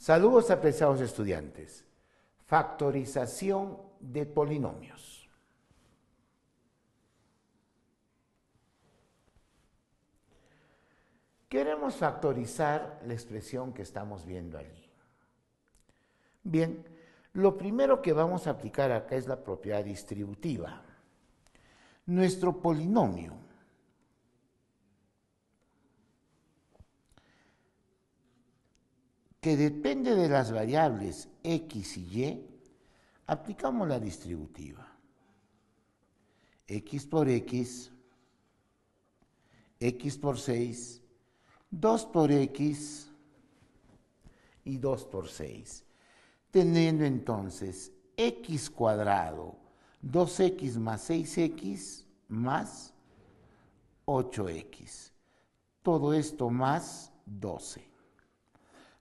Saludos apreciados estudiantes. Factorización de polinomios. Queremos factorizar la expresión que estamos viendo allí. Bien, lo primero que vamos a aplicar acá es la propiedad distributiva. Nuestro polinomio que depende de las variables x y y, aplicamos la distributiva. x por x, x por 6, 2 por x y 2 por 6. Teniendo entonces x cuadrado, 2x más 6x más 8x. Todo esto más 12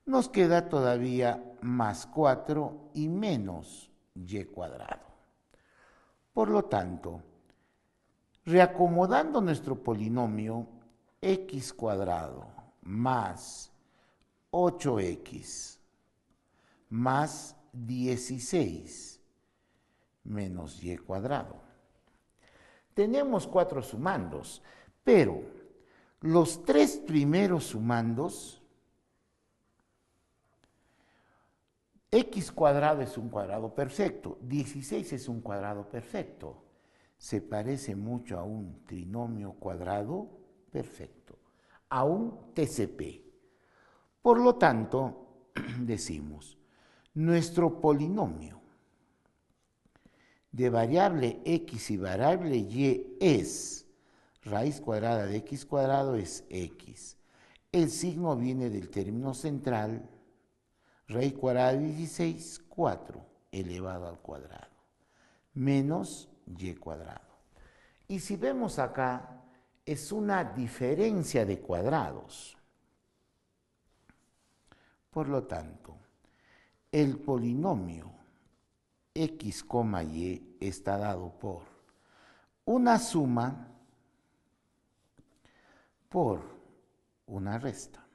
nos queda todavía más 4 y menos y cuadrado. Por lo tanto, reacomodando nuestro polinomio x cuadrado más 8x más 16 menos y cuadrado. Tenemos cuatro sumandos, pero los tres primeros sumandos X cuadrado es un cuadrado perfecto, 16 es un cuadrado perfecto. Se parece mucho a un trinomio cuadrado perfecto, a un TCP. Por lo tanto, decimos, nuestro polinomio de variable x y variable y es raíz cuadrada de x cuadrado es x. El signo viene del término central raíz cuadrada de 16, 4 elevado al cuadrado, menos y cuadrado. Y si vemos acá, es una diferencia de cuadrados. Por lo tanto, el polinomio x, y está dado por una suma por una resta.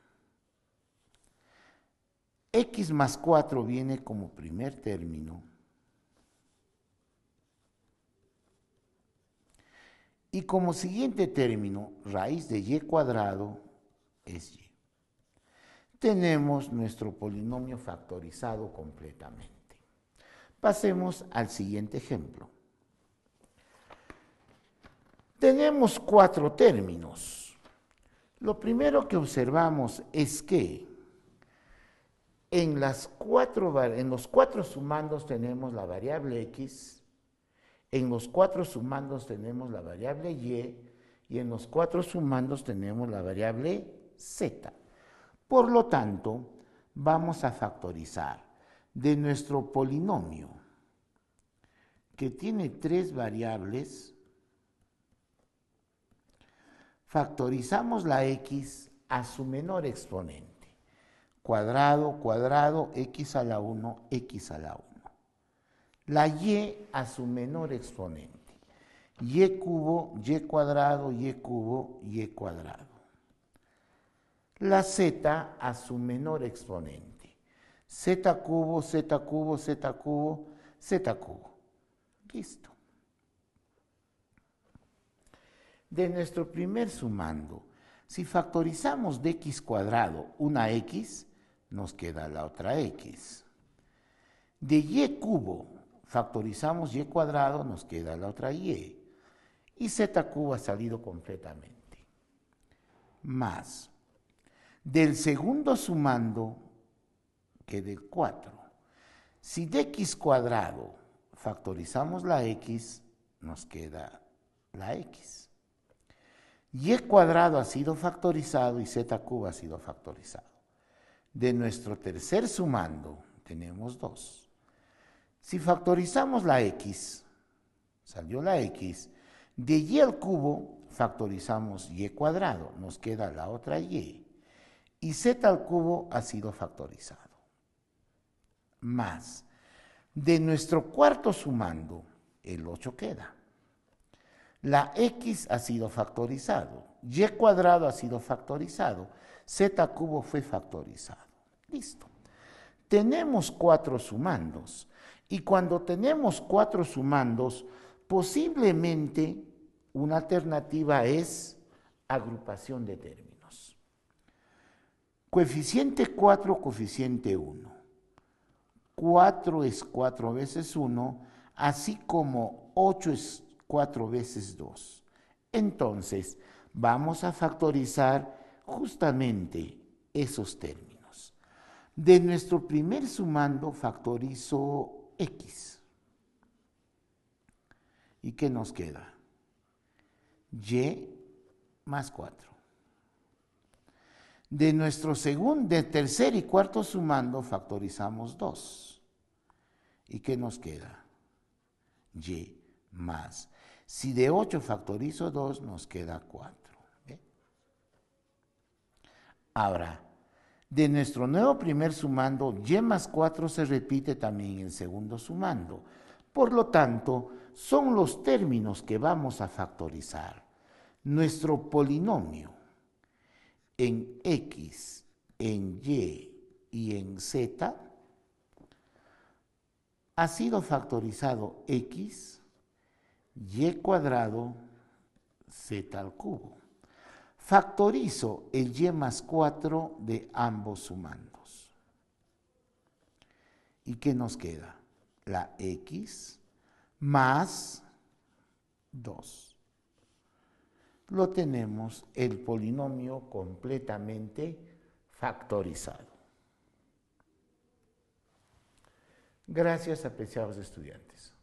X más 4 viene como primer término. Y como siguiente término, raíz de y cuadrado es y. Tenemos nuestro polinomio factorizado completamente. Pasemos al siguiente ejemplo. Tenemos cuatro términos. Lo primero que observamos es que en, los cuatro sumandos tenemos la variable x, en los cuatro sumandos tenemos la variable y, y en los cuatro sumandos tenemos la variable z. Por lo tanto, vamos a factorizar de nuestro polinomio, que tiene tres variables, factorizamos la x a su menor exponente cuadrado, cuadrado, x a la 1, x a la 1. La y a su menor exponente. y cubo, y cuadrado, y cubo, y cuadrado. La z a su menor exponente. z cubo, z cubo, z cubo, z cubo. Listo. De nuestro primer sumando, si factorizamos de x cuadrado una x, nos queda la otra x. De y cubo factorizamos y cuadrado, nos queda la otra y. Y z cubo ha salido completamente. Más del segundo sumando que de 4. Si de x cuadrado factorizamos la x, nos queda la x. Y cuadrado ha sido factorizado y z cubo ha sido factorizado de nuestro tercer sumando, tenemos 2. Si factorizamos la x, salió la x, de y al cubo factorizamos y cuadrado, nos queda la otra y. Y z al cubo ha sido factorizado. Más, de nuestro cuarto sumando, el 8 queda. La X ha sido factorizado, Y cuadrado ha sido factorizado, Z cubo fue factorizado. Listo. Tenemos cuatro sumandos y cuando tenemos cuatro sumandos, posiblemente una alternativa es agrupación de términos. Coeficiente 4, coeficiente 1. 4 es 4 veces 1, así como 8 es 4 veces 2. Entonces, vamos a factorizar justamente esos términos. De nuestro primer sumando factorizo x. ¿Y qué nos queda? y más 4. De nuestro segundo, de tercer y cuarto sumando factorizamos 2. ¿Y qué nos queda? y más. Si de 8 factorizo 2, nos queda 4. Ahora, de nuestro nuevo primer sumando, y más 4 se repite también en el segundo sumando. Por lo tanto, son los términos que vamos a factorizar. Nuestro polinomio en x, en y y en z ha sido factorizado x y cuadrado z al cubo. Factorizo el y más 4 de ambos sumandos. ¿Y qué nos queda? La x más 2. Lo tenemos el polinomio completamente factorizado. Gracias, apreciados estudiantes.